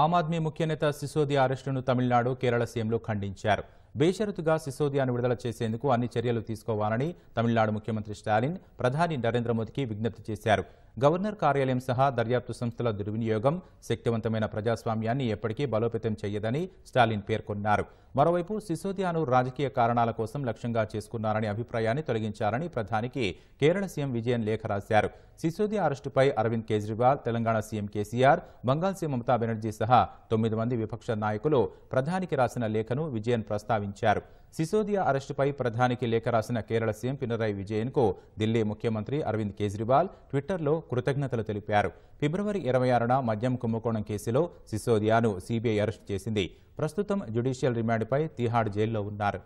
ఆమ్ ఆద్మీ ముఖ్యనేత సిసోదియా అరెస్టును తమిళనాడు కేరళ సీఎంలు ఖండించారు బేషరతుగా సిసోదియాను విడుదల చేసేందుకు అన్ని చర్యలు తీసుకోవాలని తమిళనాడు ముఖ్యమంత్రి స్టాలిన్ ప్రధాని నరేంద్ర మోదీకి విజ్ఞప్తి చేశారు గవర్నర్ కార్యాలయం సహా దర్యాప్తు సంస్థల దుర్వినియోగం శక్తివంతమైన ప్రజాస్వామ్యాన్ని ఎప్పటికీ బలోపేతం చేయదని స్టాలిన్ పేర్కొన్నారు మరోవైపు సిసోదియాను రాజకీయ కారణాల కోసం లక్ష్యంగా చేసుకున్నారని అభిప్రాయాన్ని తొలగించారని ప్రధానికి కేరళ సీఎం విజయన్ లేఖ రాశారు సిసోదియా అరెస్టుపై అరవింద్ కేజ్రీవాల్ తెలంగాణ సీఎం కేసీఆర్ బంగాల్ సీఎం మమతా బెనర్జీ సహా తొమ్మిది మంది విపక్ష నాయకులు ప్రధానికి రాసిన లేఖను విజయన్ ప్రస్తావించారు సిసోదియా అరెస్టుపై ప్రధానికి లేఖ రాసిన కేరళ సీఎం పినరాయి విజయన్కు ఢిల్లీ ముఖ్యమంత్రి అరవింద్ కేజ్రీవాల్ ట్విట్టర్లో కృతజ్ఞతలు తెలిపారు ఫిబ్రవరి ఇరవై ఆరున మద్యం కుంభకోణం కేసులో సిసోదియాను సీబీఐ అరెస్టు చేసింది ప్రస్తుతం జ్యుడీషియల్ రిమాండ్పై తిహాడ్ జైల్లో ఉన్నారు